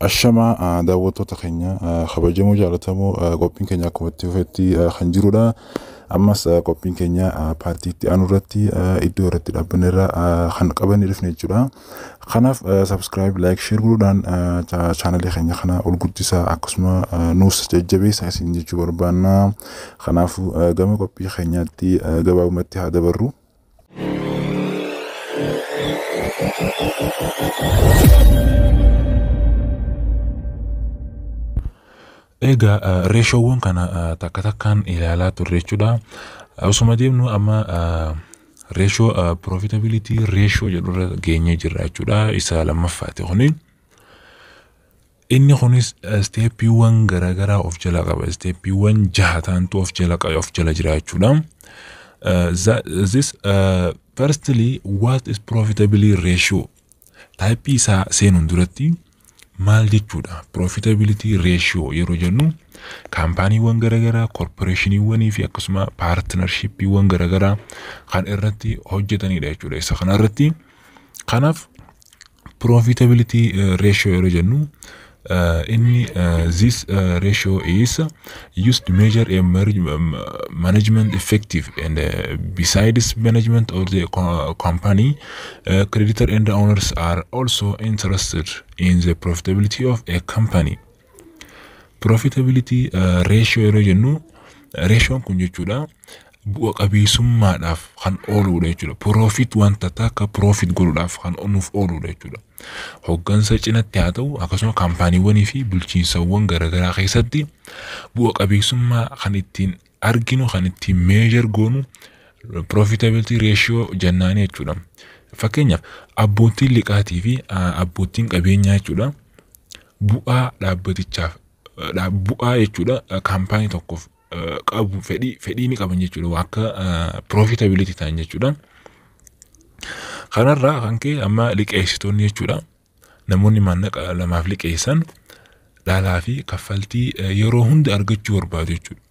ashamaa daawwattoota keenya kabajamoo jaalatamuu qophiin keenya akkuma itti kan jirudha. Ammas qophiin keenya paartii itti aanu irratti iddoo irratti dhaabbanirra kan qaban dhufne jechuudha. Kanaaf subscribe, like, share godhuudhaan chaanalee keenya kana ol guddisaa akkasuma nuus jajjabeessaa isin jechuu barbaanna. Kanaafuu gama qophii keenyaatti gabaabumatti haa dabarru. Egaa eh, reeshoowwan kana takka eh, takkaan ilaalaa turre jechuudha. Osuma eh, deemnu amma reeshoo profitability reeshoo jedhurra geenyee jirra jechuudha. Isa lammaffaati kuni. Inni kunis steeppiiwwan garaagaraa of jala qaba. Steeppiiwwan jaha ta'antu of jala of jala jira jechuudha. This firstly what is profitability ratio? Taayippii isaa seenuun duratti maal jechuudha profitability ratio yeroo jennu kaampaaniiwwan garaagaraa korporeeshiniiwwanii fi akkasuma gara garaa kan irratti hojjetanidha jechuudha isa kanarratti kanaaf profitability eh, ratio yeroo jennu Uh, inni uh, this uh, ratio is used to measure a management effective and besides management of the company, creditor and owners are also interested in the profitability of a company. Profitability ratio yeroo jennu ration kun jechuudha bu'a qabeessummaadhaaf kan ooludha jechuudha. Piroofiit wanta takka piroofiit godhuudhaaf kan nuuf ooludha jechuudha. Hoggansa cinatti haa ta'u akkasuma kaampaaniiwwanii fi bulchiinsawwan garaagaraa keessatti bu'a qabeessummaa kan ittiin arginu kan ittiin meejar goonu profitability ratio jennaan jechuudha. Fakkeenyaaf abbootiin liqaatii fi abbootiin qabeenyaa jechuudha bu'aa dhaabbatichaaf bu'aa jechuudha kaampaanii tokkoof qabu fedhii fedhii ni qaban jechuudha akka proofitabilitii ta'an jechuudha. Kanarraa kan ka'e amma liqeessitoonni jechuudha namoonni maallaqa lamaaf liqeessan dhaalaa fi kaffaltii yeroo hunda argachuu barbaadu jechuudha.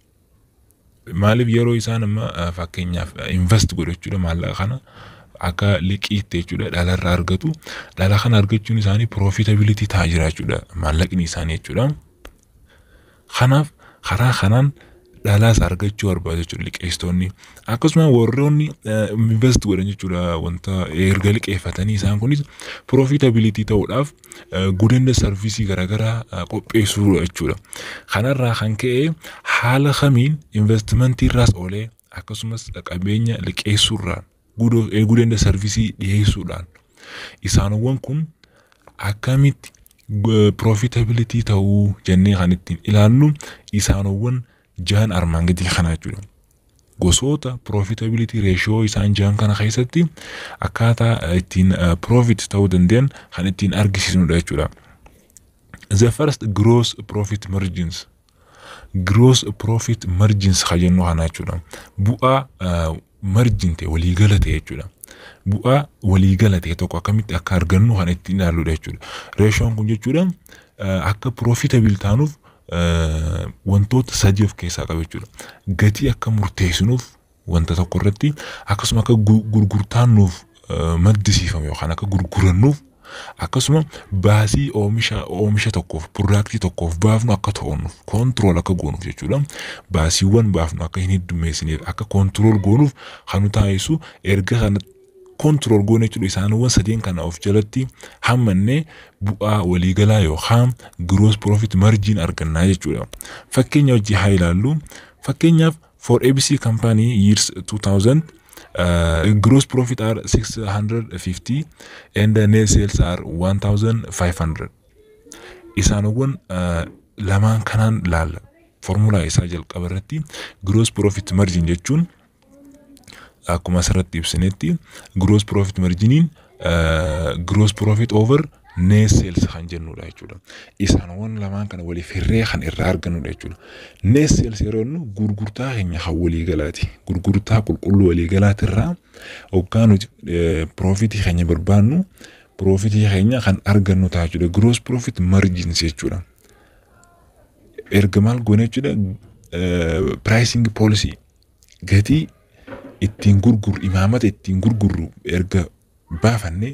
Maaliif yeroo isaan amma fakkeenyaaf invest godhu jechuudha maallaqa kana. akka liqiitti jechuudha dhalarraa argatu dhala kana argachuun isaanii proofitabilitii ta'a jira jechuudha maallaqni isaanii jechuudha kanaaf karaa kanaan dhalaas argachuu barbaada jechuudha liqeessitoonni akkasuma warroonni invest godhan jechuudha wanta erga liqeeffatanii isaan kunis profitabilitii ta'uudhaaf gudanda sarviisii garaagaraa qopheessuu jechuudha kanarraa kan ka'e haala kamiin investimentii irraas oolee akkasumas qabeenya liqeessuurraan gudanda sarvisii dhiheessuudhaan isaanowwan kun akkamitti profitabilitii ta'uu jennee kan ittiin ilaallu isaanowwan Jaan armaan gadi kana jechuudha. Gosoota profitability ratio isaan jaan kana keessatti akkaataa ittiin profit ta'uu danda'an kan ittiin argisiisnudha jechuudha. The first gross profit margins gross profit margins kan jennu kana jechuudha. Bu'aa margin ta'e waliigala ta'e jechuudha. Bu'aa walii galatee tokko akkamitti akka argannu kan ittiin ilaalludha jechuudha. Reeshoon kun jechuudha akka profitable taanuuf wantoota sadii of keessaa qaba jechuudha. Gatii akka murteessinuuf wanta tokko irratti akkasuma akka gurgurtaan nuuf maddisiifame yookaan akka gurgurannuuf akkasuma baasii oomisha oomisha tokkoof piroodaaktii tokkoof baafnu akka to'annuuf koontirool akka goonuuf jechuudha. Baasiiwwan baafnu akka hin heddummeessineef akka koontirool goonuuf kan nu taasisu erga sana koontirool goone jedhu isaanawwan sadeen kana of jalatti hammannee bu'aa waliigalaa yookaan giroos piroofiit marjiin argannaa jechuudha. Fakkeenya hojii haa ilaallu. Fakkeenyaaf for ABC kampaanii years 2000 uh, gross profit are 650 and the net sales are 1500 isaanowwan uh, lamaan kanaan laalla formulaa isaa jalqaba irratti gross profit margin jechuun akkuma asirratti ibsinetti gross profit margin gross profit over net sales kan jennudha jechuudha. Isaanwwan lamaan kana waliif hirree kan irraa argannudha jechuudha. Net sales yeroo jennu gurgurtaa keenya kan walii galaati. Gurgurtaa qulqulluu walii galaati irraa hoggaa nuti piroofitii keenya barbaannu piroofitii keenya kan argannu ta'a jechuudha. Gross profit margin jechuudha. Erga maal goone jechuudha Pricing policy gatii ittiin gurgurru imaamata ittiin gurguru erga baafanne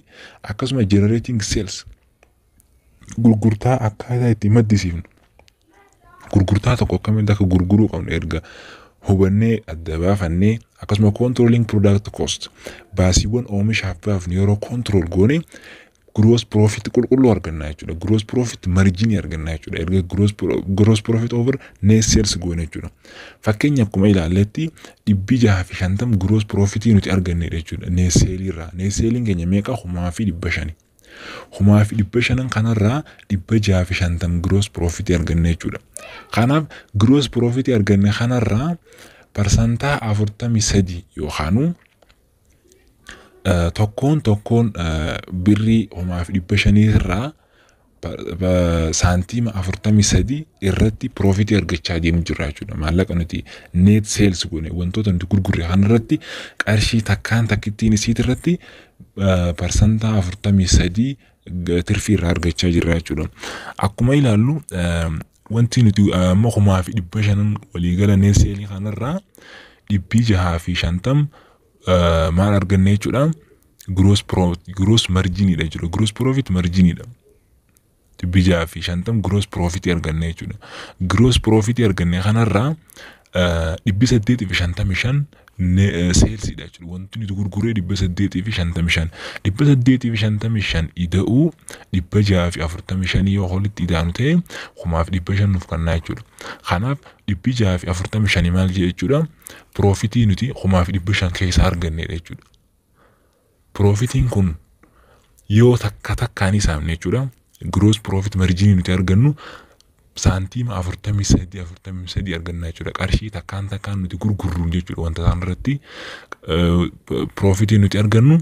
akkasuma generating sales gurgurtaa akkaataa itti maddisiifnu gurgurtaa tokko akkamitti akka gurguruu qabnu erga hubannee adda baafannee akkasuma controlling product cost baasiiwwan oomishaaf baafnu yeroo control goone Gross profit qulqulluu argannaa jechuudha. Gross profit marginii argannaa jechuudha. Erga gross profit over net sales goone jechuudha. Fakkeenya akkuma ilaalletti shantam gross profitii nuti arganne jechuudha. Net keenya meeqa? Humaa dibba shani. Humaa dibba dhibba shanan kanarraa dhibba shantam gross profitii arganna jechuudha. Kanaaf arganne kanarraa parsantaa afurtamii sadi yookaanuu Eh, tokkoon tokkoon eh, birrii homaaf dhibba shanii irraa saantiima afurtamii sadii irratti piroofitii argachaa deemu jirra jechuudha. Maallaqa nuti neet seels wantoota nuti gurgurre kan irratti qarshii takkaan takkittiin isiit irratti eh, parsantaa afurtamii sadi tirfii irraa argachaa jirra jechuudha. Akkuma ilaallu wanti nuti amma homaa fi dhibba shanan waliigala neet seelii kanarraa dhibbii jahaa shantam Eh, maal arganna jechuudha. Gross profit gross marginiidha Gross profit marginiidha. Bijaa fi shantam gross profit arganna jechuudha. Gross profit arganne kanarraa Eh, dhibbi saddeetii fi shantamii shan eh, seelsiidha jechuudha. Wanti nuti gurgure dhibba saddeetii fi shantamii shan. Dhibba saddeetii fi shantamii shan ida'uu dhibba jaha fi afurtamii shanii yoo walitti idaanu ta'e kumaaf dhibba shan nuuf kannaa jechuudha. Kanaaf dhibbi jaha fi afurtamii shanii maal jee jechuudha piroofitii nuti kumaaf dhibba shan keessaa argannedha jechuudha. Piroofitiin kun yoo takka takkaan isaamne jechuudha. Gross profit marginii nuti argannu saantiima afurtamii sadii afurtamii sadii arganna jechuudha qarshii takkaan takkaan nuti gurgurru jechuudha wanta isaan irratti piroofitii nuti argannu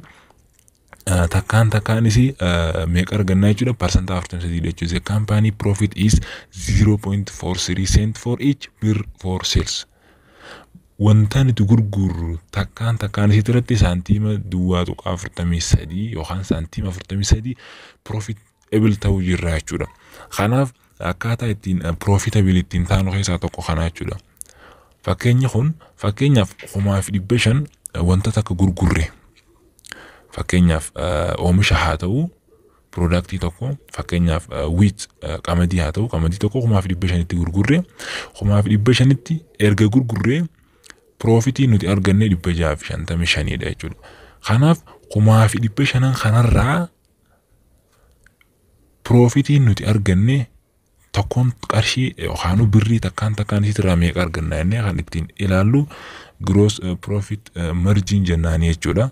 takkaan takkaanis meeqa argannaa jechuudha parsantaa afurtamii sadii jechuudha kaampaanii profit is 0.43 cent for each per for sales wanta nuti gurgurru takkaan takkaan isii irratti saantiima duwwaa tuqaa afurtamii sadii yookaan saantiima afurtamii sadii profit ebil ta'uu jirra jechuudha kanaaf akkaataa ittiin eh, piroofitabili ittiin taanu keessaa tokko kana jechuudha. Fakkeenyi kun fakkeenyaaf kumaa fi dhibba shan eh, wantoota akka gurgurre fakkeenyaaf eh, oomisha haa ta'u piroodaaktii tokko fakkeenyaaf wiit qamadii haa ta'u qamadii tokko kumaa fi dhibba shanitti gurgurre kumaa fi dhibba shanitti erga gurgurree piroofitii nuti arganne dhibba jaha fi shantamii shanidha jechuudha. Kanaaf kumaa fi dhibba shanan kanarraa piroofitiin nuti arganne tokkoon qarshii yookaan birrii takkaan takkaan isitirraa meeqa arganna jennee kan ittiin ilaallu giroos piroofit marjiin jennaan jechuudha.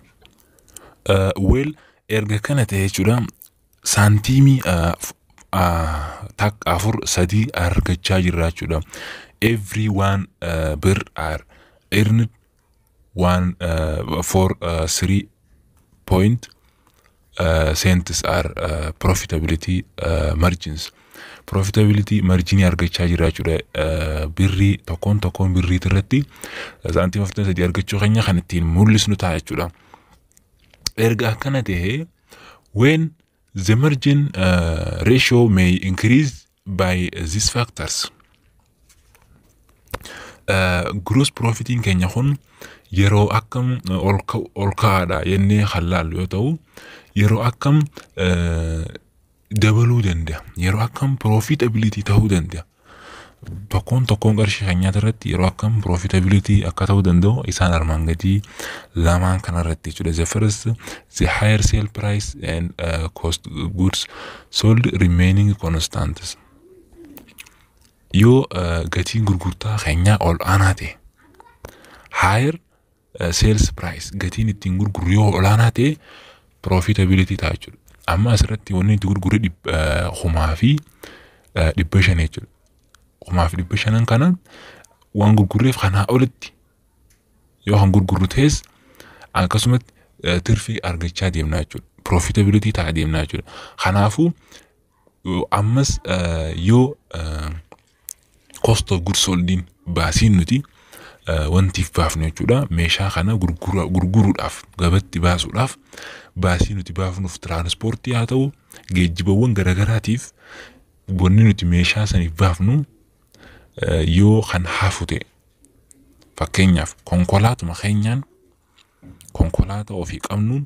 Weel erga kana ta'e jechuudha saantiimii takka afur sadii argachaa jirra jechuudha. Evri waan bir are irni waan for sirii point seentis are profitability margins. Profitability marginii argachaa jira jechuudha. Birrii tokkoon tokkoon birrii irratti saantii afurtama sadii argachuu keenya kan ittiin mul'isnu ta'a jechuudha. Erga akkana ta'e when the margin uh, ratio may increase by these factors. Uh, gross profitiin keenya kun yeroo akkam ol ka'aadha jennee hallaallu yoo ta'u, yeroo akkam dabaluu danda'a. Yeroo akkam profitability ta'uu danda'a. Tokkoon tokkoon qarshii kan nyaatarratti yeroo akkam profitability akka ta'uu danda'u isaan armaan gadii lamaan kanarratti jechuudha. The first, the higher sale price and uh, cost goods sold remaining constant. Yoo gatii gurgurtaa keenyaa ol aanaa ta'e, higher seels piraayis gatiin ittiin gurguru yoo olaanaa ta'e piroofiitabiliitii ta'a jechuudha. Amma asirratti wanni itti gurguru homaa fi dhibba shan jechuudha. Homaa fi dhibba shanan kanaan waan gurgurreef kanaa olitti yoo kan gurgurru ta'es akkasumatti tirfii argachaa deemna jechuudha. Piroofiitabiliitii ta'a deemna jechuudha. Kanaafuu ammas yoo cost of goods sold baasiin nuti Eh, wantiif baafnu jechuudha. Meeshaa kana gurguruudhaaf, gabatti baasuudhaaf baasii nuti baafnuuf tiraanspoortii haa ta'u, geejjibawwan garagaraatiif wanni nuti meeshaa saniif baafnu eh, yoo kan hafu ta'e. Fakkeenyaaf konkolaatuma keenyaan konkolaataa ofii qabnuun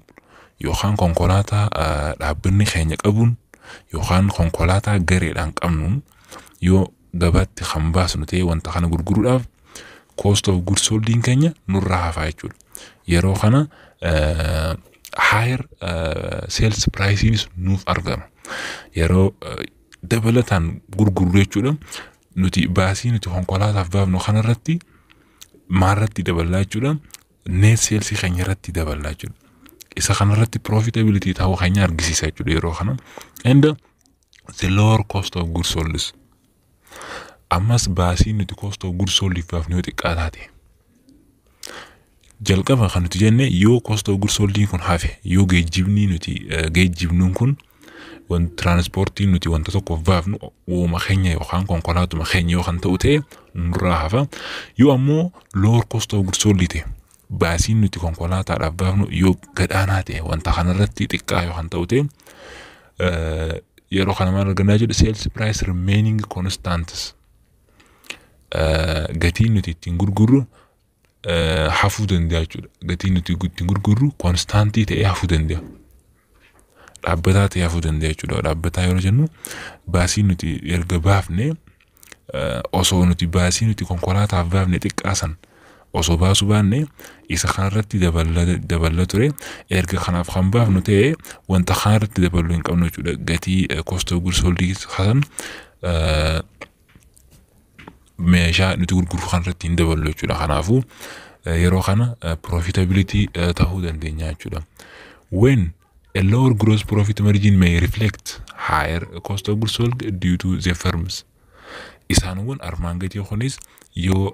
yookaan konkolaataa eh, dhaabbanni keenya qabuun yookaan konkolaataa gareedhaan qabnuun yoo gabaatti kan baasnu ta'e wanta kana gurguruudhaaf cost of goods holding keenya nurra hafaa jechuudha. Yeroo kana higher sales pricingis nuuf argama. Yeroo dabalataan gurgurru jechuudha nuti baasii nuti konkolaataaf baafnu kanarratti maalirratti daballaa jechuudha net sales keenya irratti daballaa jechuudha. Isa kanarratti profitability ta'uu keenya argisiisa jechuudha yeroo kana. And the lower cost of goods sold is ammas baasii nuti kostoo gursoo liifaaf xiqqaa taate. Jalqaba kan nuti jenne yoo kostoo gursoolliin kun hafe yoo geejjibni nuti geejjibnu kun wanti tiraanispoortii nuti wanta tokko baafnu uuma keenya yookaan konkolaatuma keenya yookaan ta'u ta'e nurraa hafa yoo ammoo loor kostoo gursoo ta'e baasiin nuti konkolaataadhaaf baafnu yoo gadaanaa ta'e wanta kanarratti xiqqaa yookaan ta'u ta'e yeroo kana maal argannaa jedhu seels piraayis rimeeniingi konstantis gatiin nuti ittiin gurgurru hafuu danda'a jechuudha. Gatiin nuti ittiin gurgurru konstaantii ta'ee hafuu danda'a. Dhaabbataa ta'ee hafuu danda'a jechuudha. Dhaabbataa yeroo jennu baasii nuti erga baafne osoo nuti baasii nuti konkolaataaf baafne xiqqaasan osoo baasuu baanne isa kanarratti daballa ture erga kanaaf kan baafnu ta'ee wanta kanarratti dabaluu hin qabnu jechuudha. Gatii kostoo gursoolii kasan meeshaa nuti gurgurru kanarratti hin daballu jechuudha. Kanaafuu yeroo kana profitability ta'uu dandeenya jechuudha. When a lower gross profit margin may reflect higher cost of goods sold due to the firms. Isaanwwan armaan gadii kunis yoo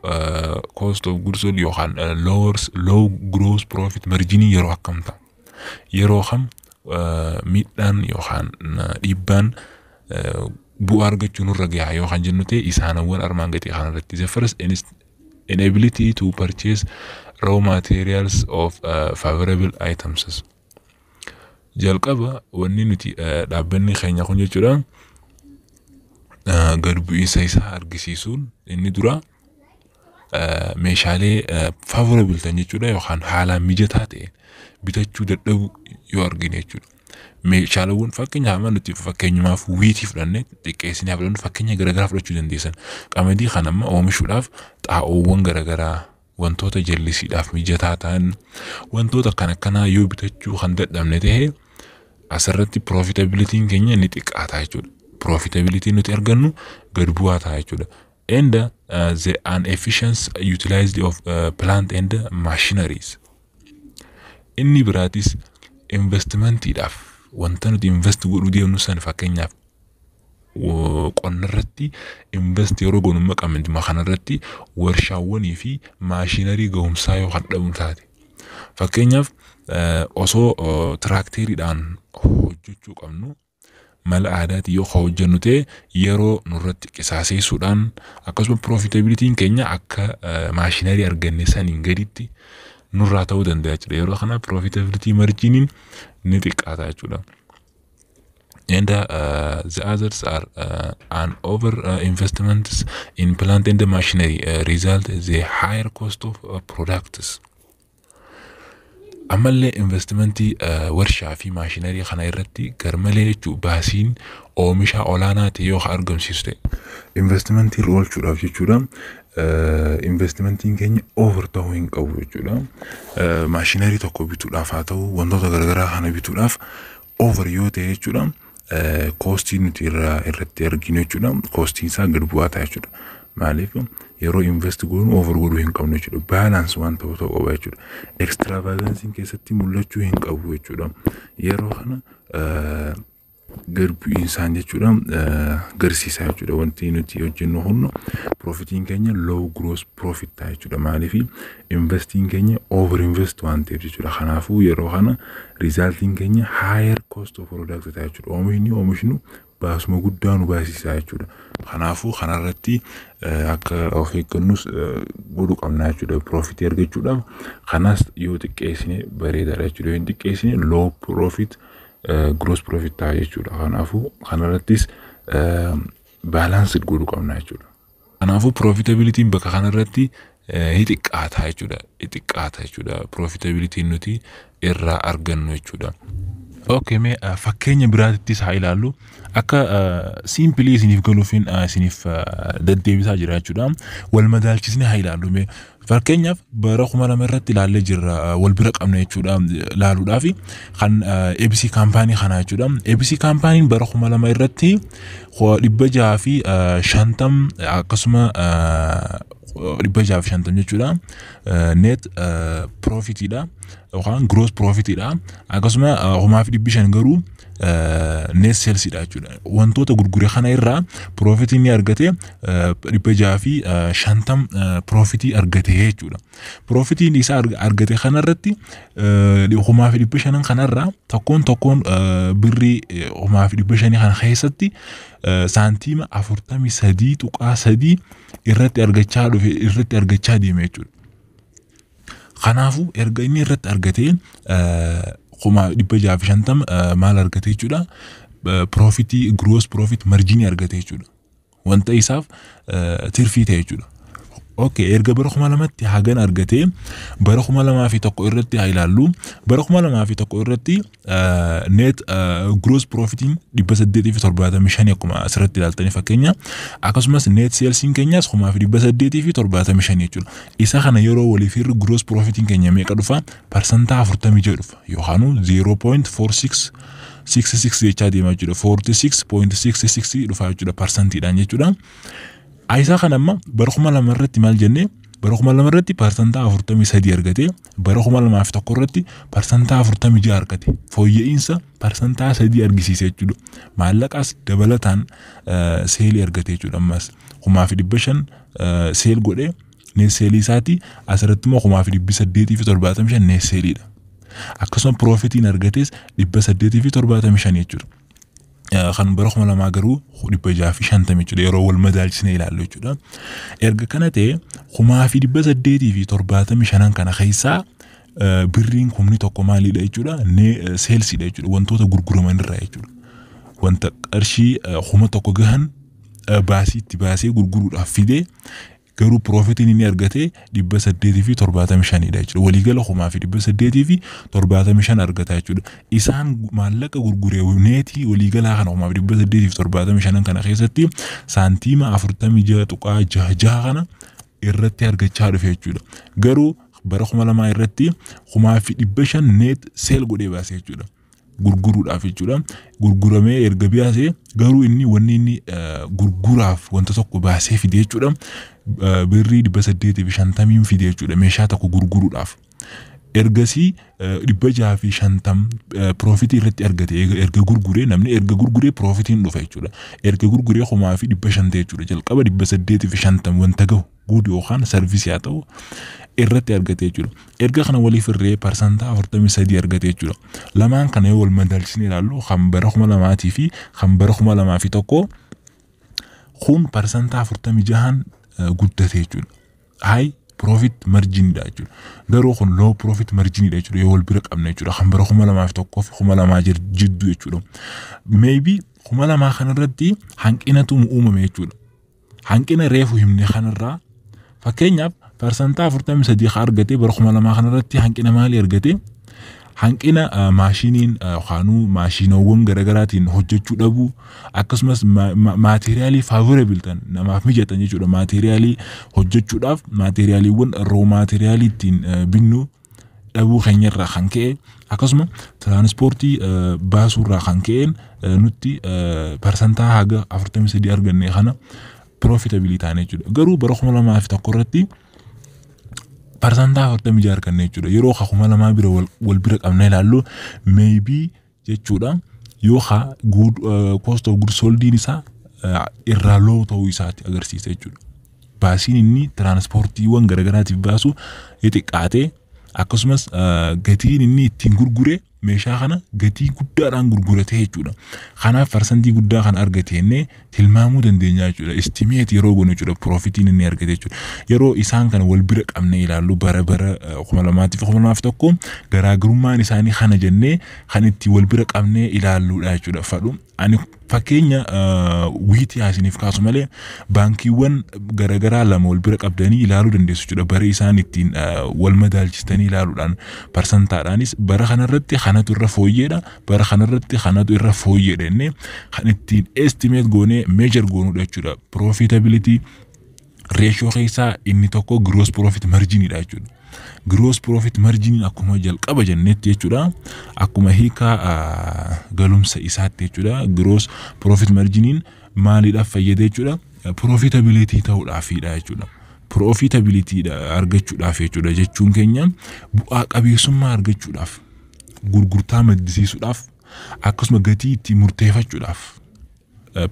cost of goods sold yookaan lower low gross profit margin yeroo akkam ta'a. Yeroo kam miidhaan yookaan dhiibbaan bu'aa argachuu nurra gahaa yoo kan jennu ta'e isaanawwan armaan gadii kana irratti the first inability to purchase raw materials of uh, favorable items. Jalqaba wanni nuti dhaabbanni keenya kun jechuudha gad bu'iinsa isaa argisiisuun inni dura meeshaalee favorable tan jechuudha yookaan haalaan mijataa ta'e bitachuu dadhabu yoo argine jechuudha. meeshaaleewwan fakkeenya mana nuti fakkeenyumaaf wiitii fudhannee xixiqqeessinee fudhannu fakkeenya garaagaraa fudhachuu dandeessan. Qamadii kan amma oomishuudhaaf xaa'oowwan garaagaraa wantoota jallisiidhaaf mijataa ta'an wantoota kan akkanaa yoo bitachuu kan dadhabne ta'e asirratti piroofitabilitiin keenya ni ta'a jechuudha. Piroofitabilitiin nuti argannu gad bu'aa ta'a jechuudha. And uh, the inefficiency utilized of uh, plant and machineries. Inni biraatis Investimentiidhaaf wanta nuti invest godhuu deemnu san fakkeenyaaf qonnarratti invest yeroo goonu hin maqaan dhimma kanarratti warshaawwanii fi maashinarii ga'umsaa yookaan dhabuun taate. Fakkeenyaaf eh, osoo eh, tiraakteriidhaan hojjechuu qabnu mala aadaatiin yoo hojjennu ta'e yeroo nurratti qisaaseessuudhaan akkasuma profiitabiliitiin keenya akka eh, maashinarii arganne saniin gaditti nurraa ta'uu danda'a jechuudha. Yeroo kana profitability marginiin ni xiqqaata jechuudha. And uh, the others are uh, an over uh, investments in plant and machinery uh, result the higher cost of uh, products. ammallee investimentii eh, warshaa fi maashinarii kana irratti garmalee jechuun baasiin oomisha olaanaa ta'e yoo argamsiisu ta'e. Investimentii oolchuudhaaf jechuudha. Eh, investimentiin keenya over ta'uu hin qabu jechuudha. Eh, maashinarii tokko bituudhaaf haa ta'u wantoota garagaraa kana bituudhaaf over yoo ta'e jechuudha. Koostii nuti irratti arginu jechuudha. Koostiin isaa gad bu'aa ta'a jechuudha. Maaliif? yeroo investi goonu over godhuu hin qabnu jechuudha. Baalaansi waan ta'u tokko qaba jechuudha. Ekstiraavaagaansiin keessatti mul'achuu hin qabu jechuudha. Yeroo kana garbiin isaan jechuudha garsiisaa jechuudha. Wanti nuti hojjennu hundu piroofitiin keenya low gross profit ta'a jechuudha. Maaliif investiin keenya over invest waan ta'eef jechuudha. Kanaafuu yeroo kana riizaaltiin keenya higher cost of product ta'a jechuudha. Oomishni oomishnu baasuma guddaa nu baasisaa jechuudha. Kanaafuu kanarratti akka of eeggannus godhu qabna jechuudha. Piroofitii argachuudhaaf kanas yoo xiqqeessine bareedaadha jechuudha. Yoo hin xiqqeessine loo piroofit groos piroofit ta'a jechuudha. Kanaafuu kanarrattis baalaansi godhu qabna jechuudha. Kanaafuu piroofitabilitiin bakka kanarratti hixiqqaata jechuudha. Hixiqqaata jechuudha. Piroofitabilitiin nuti irraa argannu jechuudha. Ookemee fakkeenya biraattis haa ilaallu akka siimpilii isiniif galuufin isiniif deddeebisaa jira jechuudha. Wal haa ilaallu mee fakkeenyaaf bara kuma lama irratti ilaallee jirra walbira bira qabna jechuudha ilaaluudhaaf kan ABC kaampaanii kanaa jechuudha. ABC kaampaaniin bara kuma lama irratti dhibba jahaa fi shantam eh, akkasuma eh, Euh, dhibba ishaa eh, eh, eh, fi shantam jechuudha. Net proofitiidha yookaan gross proofitiidha. Akkasuma homaa fi dhibbi shan garuu Eh, neesseelsiidha jechuudha. Wantoota gurgure kana irraa piroofitii ni argate eh, dhibba fi eh, shantam piroofitii argate jechuudha. Piroofitiin isaa argate kanarratti homaa fi dhibba shanan kanarraa tokkoon tokkoon birrii homaa fi dhibba shanii kana keessatti saantiima afurtamii sadii tuqaa sadii irratti argachaa dhufe irratti argachaa deeme jechuudha. Kanaafuu erga inni irratti argatee dibba dhibba jaaf shantama maal argate jechuudha. Piroofitii, giroos piroofit marjiinii argate jechuudha. Wanta isaaf tirfii ta'e jechuudha. ok erga bara kuma lamatti hagan argatee bara kuma lamaa fi tokko irratti haa ilaallu bara kuma lamaa fi tokko irratti net gross profitiin dhibba saddeetii fi torbaatamii shanii akkuma asirratti ilaaltanii fakkeenya akkasumas net seelsiin keenyaas kumaa fi dhibba saddeetii fi torbaatamii shanii jechuudha isa kana yeroo waliif irri gross profitiin keenya meeqa dhufa parsantaa afurtamii jee dhufa yookaan 0.46 66 jechaa deemaa jechuudha 46.66 dhufaa jechuudha parsantiidhaan jechuudha. Ayisaa kan amma bara kuma lama irratti maal jennee bara kuma lama irratti parsantaa afurtamii sadi argate bara kuma lamaaf tokko irratti parsantaa afurtamii ja'a argate fooyya'insa parsantaa sadii argisiise jechuudha. Maallaqaas dabalataan eh, seelii argate jechuudha ammas kumaa fi dhibba shan eh, seel godhee neesseelii isaatii asirratti immoo kumaa fi dhibbi saddeetii fi torbaatamii shan neesseeliidha. Akkasuma piroofitiin argates dhibba saddeetii fi torbaatamii shan jechuudha. kan bara lamaa garuu dhibba ijaa fi shantamii jechuudha yeroo wal madaalchisnee ilaallu jechuudha. Erga kana ta'e kumaa fi dibba saddeetii fi torbaatamii shanan kana keessaa birriin kumni tokko maalidha jechuudha seelsiidha jechuudha wantoota gurguramanirraa jechuudha. Wanta qarshii kuma tokko gahan baasii itti baasee gurguruudhaaf fide. garuu piroofitiin inni argate dhibba saddeetii fi torbaatamii shanidha jechuudha. Waliigala homaa fi dhibba saddeetii fi torbaatamii shan argata jechuudha. Isaan maallaqa gurgureetii waliigalaa kana homaa fi dhibba saddeetii fi torbaatamii shanan kana keessatti saantiima afurtamii jaha tuqaa jaha jaha kana irratti argachaa dhufe jechuudha. Garuu bara kuma lamaa irratti humaa fi dhibba shan neet seel godhee baase jechuudha. gurguruudhaaf jechuudha. Gurguramee erga biyaasee garuu inni wanni eh, gurguraaf wanta tokko baasee fide jechuudha. Eh, birrii dhibba saddeetii fi shantamiin fide jechuudha meeshaa tokko gurguruudhaaf. Ergasii eh, dhibba jaha fi shantam piroofitii irratti argate erga gurguree namni erga gurguree piroofitiin dhufa jechuudha. Erga gurguree homaa fi dhibba shanta jechuudha jalqaba dhibba saddeetii fi shantam wanta gahu guutuu yookaan sarvisii haa ta'u irratti argatee jechuudha. Erga kana waliif irree parsantaa sadii argatee jechuudha. Lamaan kana yoo wal madaalchisni ilaallu kan bara kuma lamaatii fi kan bara kuma lamaa fi tokko kun parsantaa jahan eh, guddate jechuudha. Hayi profit marjiniidha jechuudha. Garuu kun loo profit marjiniidha jechuudha yoo wal bira qabna jechuudha. Kan bara kuma lamaa fi tokkoo fi kuma lamaa jidduu jechuudha. Maybe kuma lamaa kanarratti hanqinatu uumame jechuudha. Hanqina reefu himne kanarraa fakkeenyaaf Parsantaa afurtamii sadii argatee bara kuma lamaa kanarratti hanqina maalii argate? Hanqina maashiniin yookaan maashinoowwan garaagaraatiin hojjechuu dhabuu akkasumas maateeriyaalii faavoreebil ta'an namaaf mijatan jechuudha. Maateeriyaalii hojjechuudhaaf maateeriyaaliiwwan roo maateeriyaalii ittiin binnu dhabuu keenyarraa kan ka'e akkasuma tiraanisportii baasuurraa kan ka'een nutti parsantaa haga afurtamii sadii arganne kana pirofitabilii taana jechuudha. Garuu bara kuma lamaa fi tokkorratti parsantaa afurtamii ja'a arganna jechuudha. Yeroo kuma lamaa bira wal bira qabna ilaallu meebii jechuudha yoo haa koostoo eh, gursoldiin isaa eh, irraa loo ta'uu isaati agarsiisa jechuudha. Baasiin inni tiraansportiiwwan garagaraatiif baasu xixiqqaatee akkasumas eh, gatiin inni ittiin gurgure meeshaa kana gatii guddaadhaan gurgurate jechuudha. Kanaaf parsantii guddaa kan argate tilmaamuu dandeenya jechuudha. Istimeet yeroo gon jechuudha piroofitiin ini argate jechuudha. Yeroo isaan kana wal bira qabnee ilaallu bara bara eh, kuma lamaatiif kuma lamaaf tokko garaagarummaan isaanii kana jennee kan itti wal bira qabnee ilaalluudha jechuudha. Fakkeenya uh, wiitii haasiniif kaasu malee baankiiwwan garaagaraa lama wal bira qabdanii ilaaluu dandeessu jechuudha. Baree isaan ittiin uh, wal ilaaluudhaan parsantaadhaanis bara kanarratti kanatu irra fooyyeedha bara kanarratti kanatu irra fooyyee jennee kan ittiin estimate goonee meejar goonudha jechuudha. Proofitabilitii reeshoo keessaa inni tokko gross proofit marjiniidha jechuudha. Gross profit marginiin akkuma jalqaba jennetti jechuudha. Akkuma hiika galumsa isaatti jechuudha. Gross profit marginiin maaliidhaaf fayyada jechuudha? Profitability ta'uudhaafidha jechuudha. Profitability argachuudhaaf jechuudha jechuun keenya bu'aa qabeessummaa argachuudhaaf gurgurtaa maddisiisuudhaaf akkasuma gatii itti murteeffachuudhaaf.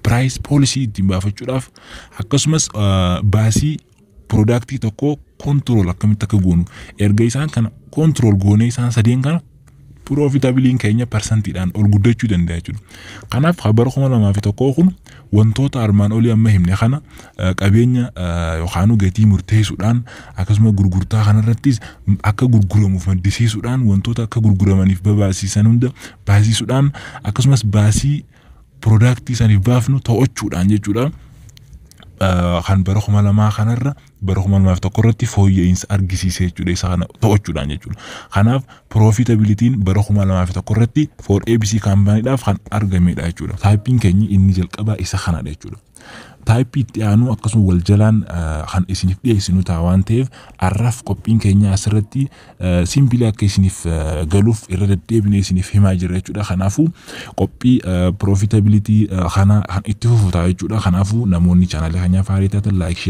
Piraayis poolisii ittiin baafachuudhaaf akkasumas baasii Piroodaaktii tokko koontirool akkamitti akka goonu erga isaan kana koontirool goonee isaan sadeen kana piroofitabiliin keenya parsantiidhaan ol guddachuu danda'a jechuudha. Kanaaf habara kuma lamaa fi kun wantoota armaan olii amma himne kana eh, qabeenya eh, yookaan gatii murteessuudhaan akkasuma gurgurtaa kanarrattis akka gurguramuuf maddisiisuudhaan wantoota akka gurguramaniif babaasisan hunda baasisuudhaan akkasumas baasii piroodaaktii saniif baafnu to'achuudhaan jechuudha. Eh, kan bara kuma lamaa kanarra bara kumanamaaf tokkorratti fooyya'insa argisiisee jechuudha isaa to'achuudhaan jechuudha. Kanaaf piroofiitabilitiin bara kumanamaaf tokkorratti foor ABC kaampaaniidhaaf kan argamedha jechuudha. Taayippiin keenya inni jalqabaa isa kanadha jechuudha. Taayippii itti aanuu akkasuma wal jalaan kan isiniif dhiyeessinu ta'a waan ta'eef har'aaf qophiin keenya asirratti simbilii akka isiniif galuuf irra deddeebinee isiniif himaa jira jechuudha. Kanaafuu qophii piroofiitabilitii kanaa kan itti fufutaa ta'a jechuudha. Kanaafuu namoonni chaanaalii keenyaaf haarii taatan laayik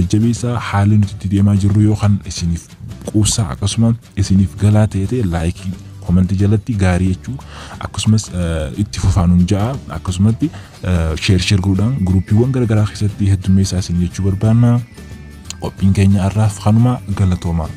jajjabeessaa haali nuti itti deemaa jirru yookaan isiniif quusaa akkasuma isiniif galaa ta'e ta'e laayikii komantii jalatti gaarii jechuu akkasumas eh, itti fufaanuun ja'a akkasumatti sheer eh, sheer godhuudhaan guruupiiwwan garagaraa keessatti heddummeessaa isin jechuu barbaanna qophiin keenya irraaf kanuma galatoomaa.